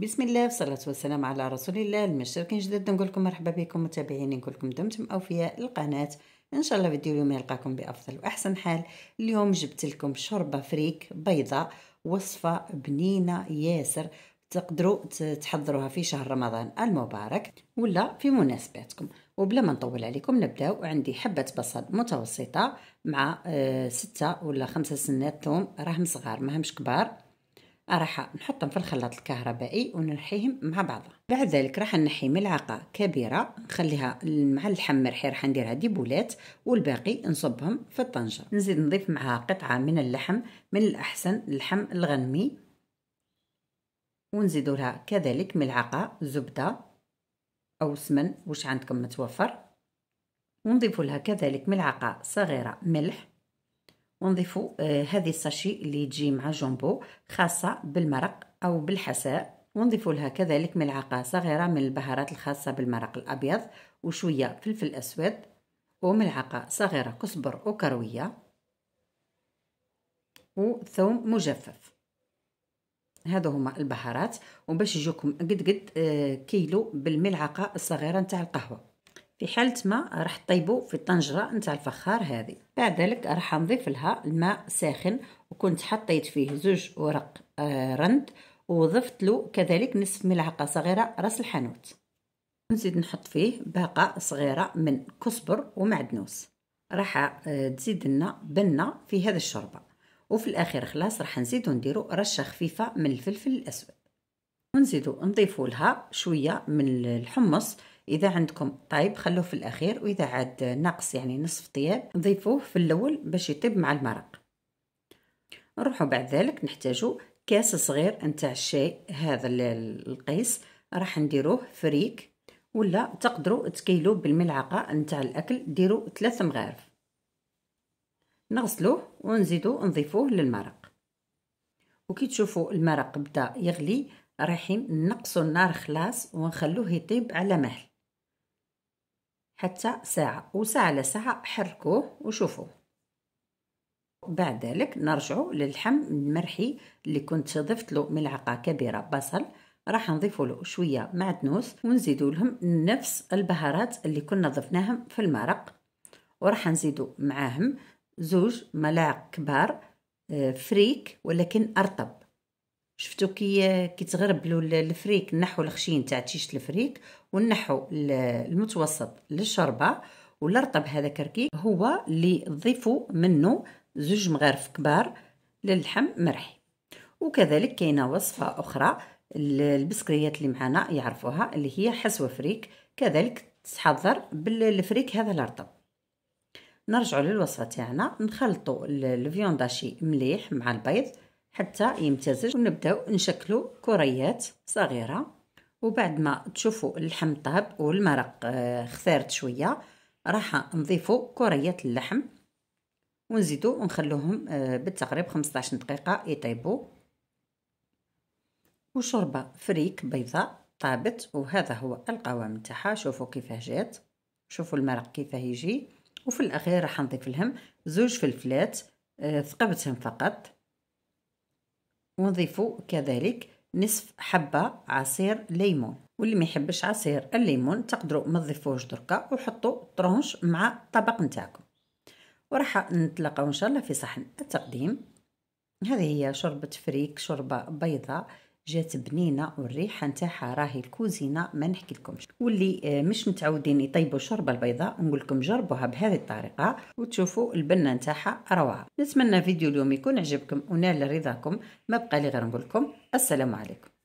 بسم الله والصلاة والسلام على رسول الله المشتركين جدد نقول لكم مرحبا بكم متابعيني نقول لكم دمتم اوفياء القناة ان شاء الله فيديو اليوم يلقاكم بافضل واحسن حال اليوم جبت لكم شوربة فريك بيضاء وصفة بنينة ياسر تقدروا تحضروها في شهر رمضان المبارك ولا في مناسباتكم وبلا ما نطول عليكم نبداو عندي حبة بصل متوسطة مع آه، ستة ولا خمسة سنات ثوم راهم صغار ماهمش كبار راح نحطهم في الخلاط الكهربائي ونرحيهم مع بعضها بعد ذلك راح نحي ملعقه كبيره نخليها مع اللحم مرحي راح نديرها ديبولات والباقي نصبهم في الطنجره نزيد نضيف معها قطعه من اللحم من الاحسن اللحم الغنمي ونزيد لها كذلك ملعقه زبده او سمن واش عندكم متوفر ونضيف لها كذلك ملعقه صغيره ملح ونضيفوا آه، هذه الساشي اللي تجي مع جومبو خاصة بالمرق أو بالحساء ونضيف لها كذلك ملعقة صغيرة من البهارات الخاصة بالمرق الأبيض وشوية فلفل أسود وملعقة صغيرة كزبر وكروية وثوم مجفف هادو هما البهارات وباش يجوكم قد قد آه، كيلو بالملعقة الصغيرة نتاع القهوة في حالة ما راح طيبو في الطنجرة نتاع الفخار هذه بعد ذلك راح نضيف لها الماء ساخن وكنت حطيت فيه زوج ورق آه، رند وضفت له كذلك نصف ملعقة صغيرة راس الحانوت نزيد نحط فيه باقة صغيرة من كزبر ومعدنوس راح آه، تزيد لنا بنة في هذا الشوربة وفي الأخير خلاص راح نزيدو نديرو رشة خفيفة من الفلفل الأسود ونزيدو نضيفو لها شوية من الحمص اذا عندكم طيب خلوه في الاخير واذا عاد نقص يعني نصف طياب نضيفوه في الاول باش يطيب مع المرق نروحوا بعد ذلك نحتاجو كاس صغير نتاع الشاي هذا القيس راح نديروه فريك ولا تقدروا تكيلوه بالملعقه نتاع الاكل ديروا ثلاث مغارف نغسلوه ونزيدو نضيفوه للمرق وكي تشوفوا المرق بدا يغلي رايحين نقصوا النار خلاص ونخلوه يطيب على مهل حتى ساعة وساعة على ساعة حركوه وشوفوا بعد ذلك نرجع للحم المرحي اللي كنت ضفت له ملعقة كبيرة بصل راح نضيف له شوية معدنوس ونزيد لهم نفس البهارات اللي كنا ضفناهم في المرق وراح نزيد معاهم زوج ملاعق كبار آه، فريك ولكن أرطب شفتو كي كيتغربلوا الفريك نحو الخشين تاع تشيشت الفريك ونحو المتوسط للشربه ولا رطب هذا كركيك هو اللي ضيفوا منه زوج مغارف كبار للحم مرحي وكذلك كاينه وصفه اخرى البسكريات اللي معنا يعرفوها اللي هي حسوه فريك كذلك تحضر بالفريك هذا الرطب نرجعوا للوصفه تاعنا نخلطوا الفيونداشي مليح مع البيض حتى يمتزج ونبداو نشكلو كريات صغيره وبعد ما تشوفوا اللحم طاب والمرق آه، خثارت شويه راح نضيفوا كريات اللحم ونزيدو ونخلوهم آه، بالتقريب 15 دقيقه يطيبوا وشوربه فريك بيضاء طابت وهذا هو القوام تاعها شوفوا كيفاه جات شوفوا المرق كيفاه يجي وفي الاخير راح نضيف لهم زوج فلفلات آه، ثقبتهم فقط نضيف كذلك نصف حبة عصير ليمون واللي ما يحبش عصير الليمون تقدروا ما تضيفوهش دركا وحطوا طرونش مع الطبق نتاعكم وراح نتلاقاو ان شاء الله في صحن التقديم هذه هي شوربة فريك شوربة بيضاء جات بنينه والريحه نتاعها راهي الكوزينه ما نحكي لكمش واللي آه، مش متعودين يطيبوا شوربه البيضاء نقول لكم جربوها بهذه الطريقه وتشوفوا البنه نتاعها روعه نتمنى فيديو اليوم يكون عجبكم ونال رضاكم ما بقى لي غير نقول لكم السلام عليكم